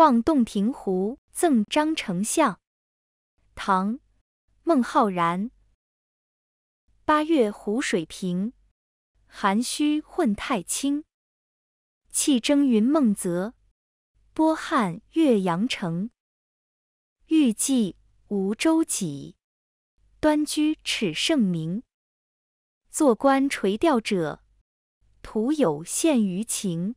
望洞庭湖赠张丞相，唐·孟浩然。八月湖水平，涵虚混太清。气蒸云梦泽，波撼岳阳城。欲济无舟楫，端居耻圣明。坐观垂钓者，徒有羡鱼情。